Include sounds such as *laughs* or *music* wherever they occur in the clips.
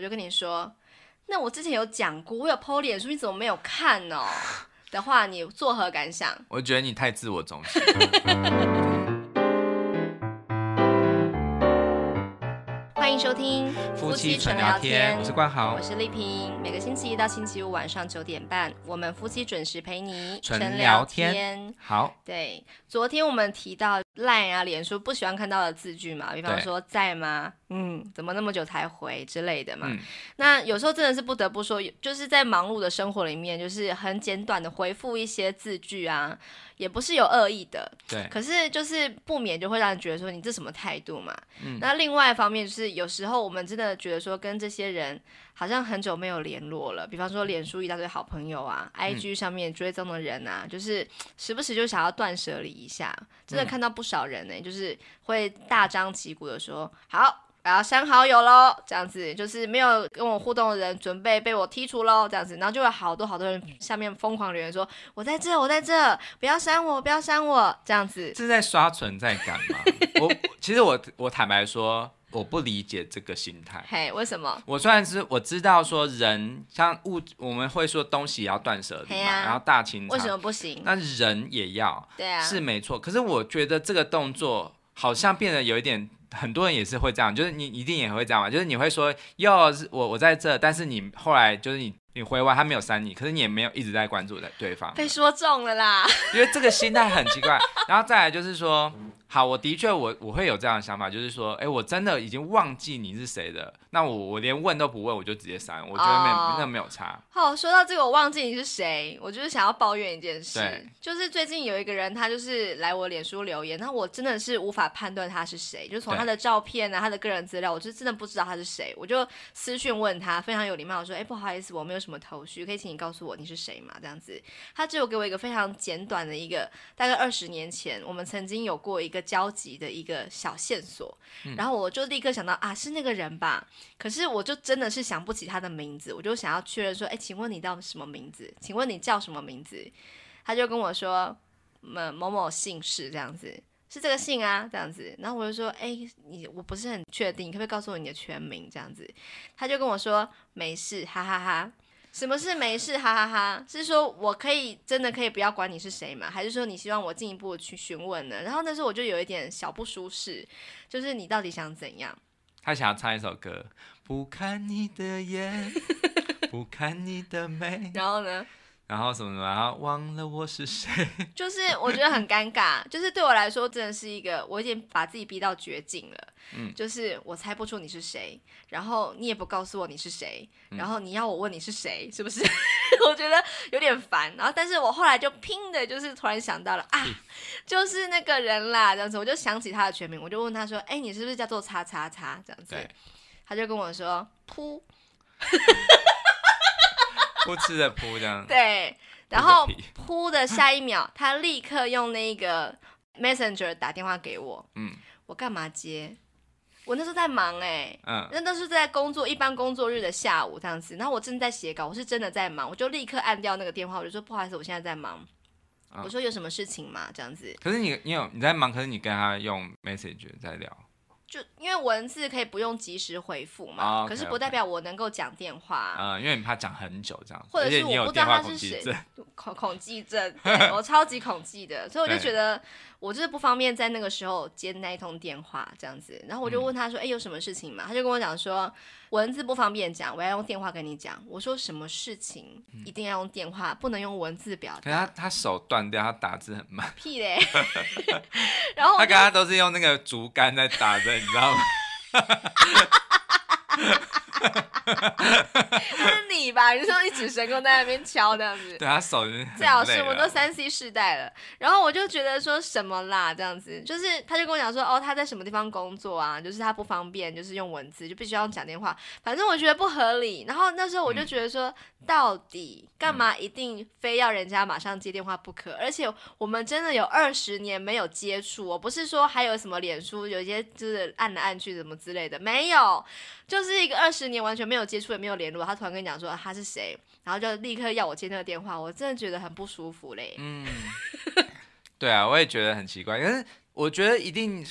我就跟你说，那我之前有讲过，我有剖脸书，你怎么没有看呢？的话，你作何感想？我觉得你太自我中心。*laughs* 欢迎收听夫妻纯聊天，我是冠豪，我是丽萍。每个星期一到星期五晚上九点半，我们夫妻准时陪你纯聊天。好，对，昨天我们提到。烂啊，脸书不喜欢看到的字句嘛，比方说在吗？嗯，怎么那么久才回之类的嘛。那有时候真的是不得不说，就是在忙碌的生活里面，就是很简短的回复一些字句啊，也不是有恶意的。对。可是就是不免就会让人觉得说你这什么态度嘛。嗯。那另外一方面就是有时候我们真的觉得说跟这些人。好像很久没有联络了，比方说脸书一大堆好朋友啊，IG 上面追踪的人啊，就是时不时就想要断舍离一下。真的看到不少人呢，就是会大张旗鼓的说，好，我要删好友喽，这样子，就是没有跟我互动的人，准备被我踢除喽，这样子，然后就有好多好多人下面疯狂留言说，我在这，我在这，不要删我，不要删我，这样子，是在刷存在感吗？我 *laughs* 其实我我坦白说。我不理解这个心态。嘿，为什么？我虽然是我知道说人像物，我们会说东西要断舍离嘛。然后大清为什么不行？那人也要，对啊，是没错。可是我觉得这个动作好像变得有一点，很多人也是会这样，就是你一定也会这样嘛，就是你会说哟，是我我在这，但是你后来就是你你回完他没有删你，可是你也没有一直在关注的对方。被说中了啦，因为这个心态很奇怪。然后再来就是说。好，我的确我我会有这样的想法，就是说，哎，我真的已经忘记你是谁了。那我我连问都不问，我就直接删，我觉得没那没有差。好，说到这个，我忘记你是谁，我就是想要抱怨一件事，就是最近有一个人，他就是来我脸书留言，那我真的是无法判断他是谁，就从他的照片啊，他的个人资料，我就真的不知道他是谁，我就私讯问他，非常有礼貌说，哎，不好意思，我没有什么头绪，可以请你告诉我你是谁嘛？这样子，他只有给我一个非常简短的一个，大概二十年前，我们曾经有过一个。交集的一个小线索，然后我就立刻想到啊，是那个人吧？可是我就真的是想不起他的名字，我就想要确认说，哎，请问你叫什么名字？请问你叫什么名字？他就跟我说，某某某姓氏这样子，是这个姓啊，这样子。然后我就说，哎，你我不是很确定，可不可以告诉我你的全名这样子？他就跟我说，没事，哈哈哈。什么是没事哈哈哈？是说我可以真的可以不要管你是谁吗？还是说你希望我进一步去询问呢？然后那时候我就有一点小不舒适，就是你到底想怎样？他想要唱一首歌，不看你的眼，*laughs* 不看你的美，然后呢？然后什么什么，忘了我是谁，*laughs* 就是我觉得很尴尬，就是对我来说真的是一个，我已经把自己逼到绝境了。嗯，就是我猜不出你是谁，然后你也不告诉我你是谁，然后你要我问你是谁，是不是？*laughs* 我觉得有点烦。然后，但是我后来就拼的，就是突然想到了啊，就是那个人啦，这样子，我就想起他的全名，我就问他说：“哎，你是不是叫做叉叉叉？”这样子，他就跟我说：“噗。*laughs* 扑哧的扑这样，对，然后扑的下一秒，他立刻用那个 messenger 打电话给我，嗯，我干嘛接？我那时候在忙哎，嗯，那都是在工作，一般工作日的下午这样子。然后我正在写稿，我是真的在忙，我就立刻按掉那个电话，我就说不好意思，我现在在忙，我说有什么事情吗？这样子。可是你你有你在忙，可是你跟他用 messenger 在聊。就因为文字可以不用及时回复嘛，可是不代表我能够讲电话。嗯，因为你怕讲很久这样或者是我不知道他是谁，*laughs* 恐恐惧症，*laughs* 我超级恐惧的，所以我就觉得我就是不方便在那个时候接那一通电话这样子。然后我就问他说：“哎，有什么事情嘛？”他就跟我讲说。文字不方便讲，我要用电话跟你讲。我说什么事情一定要用电话，不能用文字表达。他他手断掉，他打字很慢。屁嘞！*laughs* 然后他刚刚都是用那个竹竿在打的，你知道吗？*laughs* *laughs* 哈哈哈是你吧？你说一指神功在那边敲这样子，对啊，手最好是，我们都三 C 世代了。然后我就觉得说什么啦，这样子，就是他就跟我讲说，哦，他在什么地方工作啊？就是他不方便，就是用文字，就必须要讲电话。反正我觉得不合理。然后那时候我就觉得说，到底干嘛一定非要人家马上接电话不可？而且我们真的有二十年没有接触，我不是说还有什么脸书，有些就是按来按去什么之类的，没有，就是一个二十。你完全没有接触也没有联络，他突然跟你讲说他是谁，然后就立刻要我接那个电话，我真的觉得很不舒服嘞。嗯，*laughs* 对啊，我也觉得很奇怪，但是我觉得一定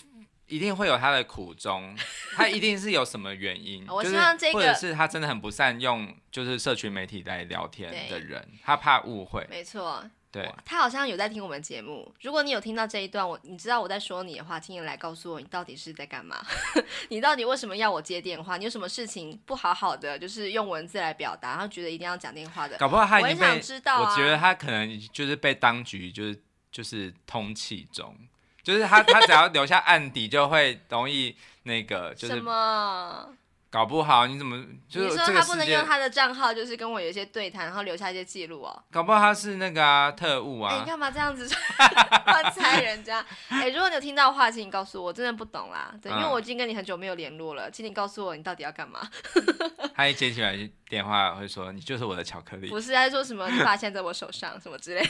一定会有他的苦衷，他一定是有什么原因。*laughs* 我希望这个，或者是他真的很不善用，就是社群媒体来聊天的人，他怕误会。没错。对，他好像有在听我们节目。如果你有听到这一段，我你知道我在说你的话，请你来告诉我，你到底是在干嘛？*laughs* 你到底为什么要我接电话？你有什么事情不好好的，就是用文字来表达，然后觉得一定要讲电话的？搞不好他已经被……我觉得他可能就是被当局，就是就是通气中，就是他他只要留下案底，就会容易那个就是什么？搞不好你怎么？就你说他不能用他的账号，就是跟我有一些对谈，然后留下一些记录哦。搞不好他是那个啊，特务啊。哎，干嘛这样子 *laughs* *laughs* 乱猜人家？哎，如果你有听到的话，请你告诉我，真的不懂啦。对，因为我已经跟你很久没有联络了，请你告诉我，你到底要干嘛？*laughs* 他一接起来电话会说：“你就是我的巧克力。”不是在说什么？你发现在我手上什么之类？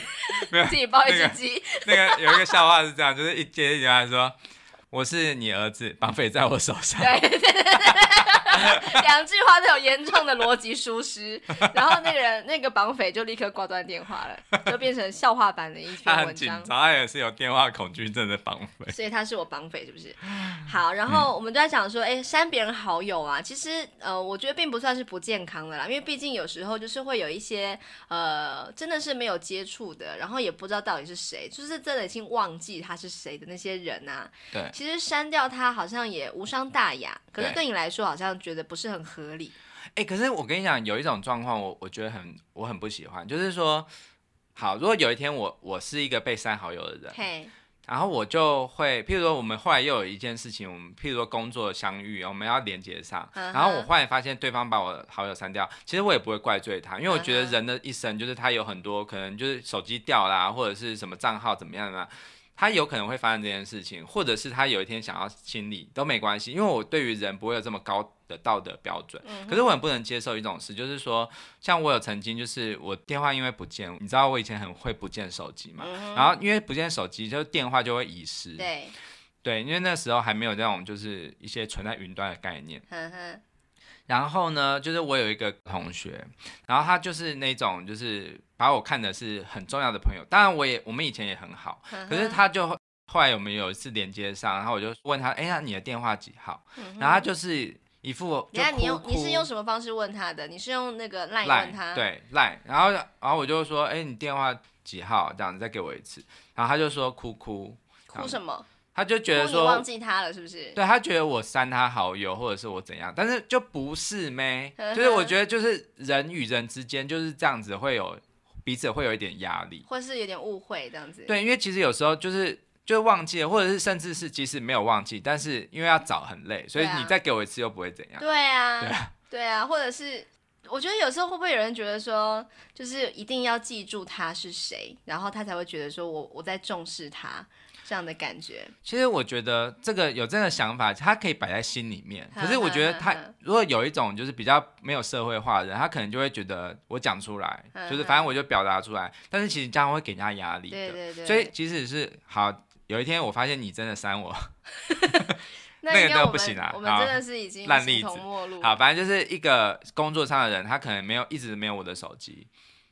没有。自己包一只鸡、那个有一个笑话是这样，就是一接起来说：“我是你儿子，绑匪在我手上。”对对对对对。*laughs* 两句话都有严重的逻辑疏失，*laughs* 然后那个人那个绑匪就立刻挂断电话了，就变成笑话版的一篇文章。早也是有电话恐惧症的绑匪，所以他是我绑匪是不是？好，然后我们都在讲说，哎，删别人好友啊，其实呃，我觉得并不算是不健康的啦，因为毕竟有时候就是会有一些呃，真的是没有接触的，然后也不知道到底是谁，就是真的已经忘记他是谁的那些人呐。对，其实删掉他好像也无伤大雅，可是对你来说好像觉。觉得不是很合理，哎，可是我跟你讲，有一种状况，我我觉得很，我很不喜欢，就是说，好，如果有一天我我是一个被删好友的人，然后我就会，譬如说我们后来又有一件事情，我们譬如说工作相遇，我们要连接上，然后我忽然发现对方把我好友删掉，其实我也不会怪罪他，因为我觉得人的一生就是他有很多可能就是手机掉啦，或者是什么账号怎么样啊。他有可能会发生这件事情，或者是他有一天想要清理都没关系，因为我对于人不会有这么高的道德标准。可是我很不能接受一种事，就是说，像我有曾经就是我电话因为不见，你知道我以前很会不见手机嘛，然后因为不见手机就电话就会遗失。对，对，因为那时候还没有这种就是一些存在云端的概念。然后呢，就是我有一个同学，然后他就是那种就是把我看的是很重要的朋友，当然我也我们以前也很好，可是他就后来我们有一次连接上，然后我就问他，哎，那你的电话几号？然后他就是一副，你看你用你是用什么方式问他的？你是用那个赖问他？对，赖。然后然后我就说，哎，你电话几号？这样子再给我一次。然后他就说，哭哭，哭什么？他就觉得说忘记他了是不是？对他觉得我删他好友或者是我怎样，但是就不是没，就是我觉得就是人与人之间就是这样子，会有彼此会有一点压力，或是有点误会这样子。对，因为其实有时候就是就是忘记了，或者是甚至是即使没有忘记，但是因为要找很累，所以你再给我一次又不会怎样。对啊，对啊，对啊，或者是。我觉得有时候会不会有人觉得说，就是一定要记住他是谁，然后他才会觉得说我我在重视他这样的感觉。其实我觉得这个有这样的想法，他可以摆在心里面。可是我觉得他如果有一种就是比较没有社会化的，人，他可能就会觉得我讲出来，就是反正我就表达出来。但是其实这样会给人家压力。对对对。所以即使是好，有一天我发现你真的删我。*laughs* *laughs* *laughs* 那个都不行啊，然后烂例子。好，反正就是一个工作上的人，他可能没有一直没有我的手机，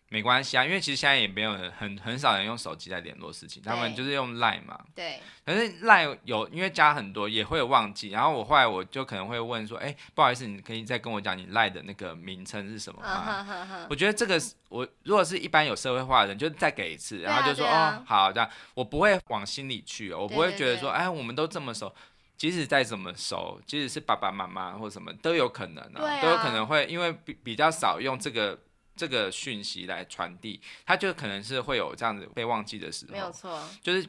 没关系啊，因为其实现在也没有很很少人用手机来联络事情，他们就是用 LINE 嘛。对。可是 LINE 有因为加很多也会忘记，然后我后来我就可能会问说，哎，不好意思，你可以再跟我讲你 LINE 的那个名称是什么吗？我觉得这个是我如果是一般有社会化的人，就再给一次，然后就说哦好这样，我不会往心里去，我不会觉得说哎，我们都这么熟。即使再怎么熟，即使是爸爸妈妈或者什么，都有可能啊都有可能会，因为比比较少用这个这个讯息来传递，他就可能是会有这样子被忘记的时候。没有错，就是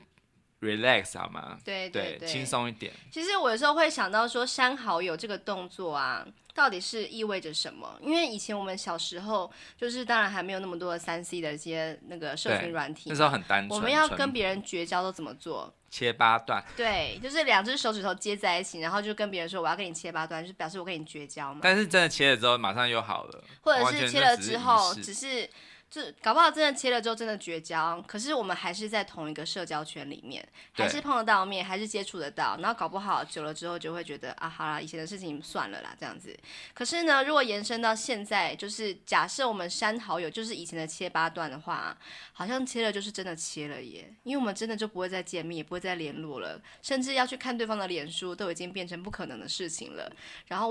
relax 好吗？对对，轻松一点。其实我有时候会想到说删好友这个动作啊。到底是意味着什么？因为以前我们小时候就是，当然还没有那么多的三 C 的一些那个社群软体，那时候很单纯。我们要跟别人绝交都怎么做？切八段。对，就是两只手指头接在一起，然后就跟别人说我要跟你切八段，就表示我跟你绝交嘛。但是真的切了之后，马上又好了。或者是切了之后，只是。就搞不好真的切了之后真的绝交，可是我们还是在同一个社交圈里面，还是碰得到面，还是接触得到。然后搞不好久了之后就会觉得啊，好啦，以前的事情算了啦，这样子。可是呢，如果延伸到现在，就是假设我们删好友，就是以前的切八段的话，好像切了就是真的切了耶，因为我们真的就不会再见面，也不会再联络了，甚至要去看对方的脸书都已经变成不可能的事情了。然后。